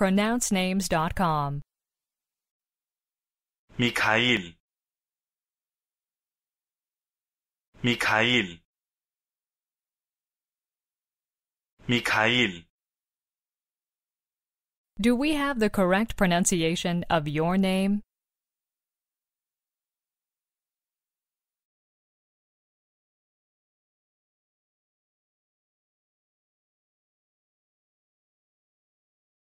pronouncenames.com. Mikhail Mikhail Mikhail Do we have the correct pronunciation of your name?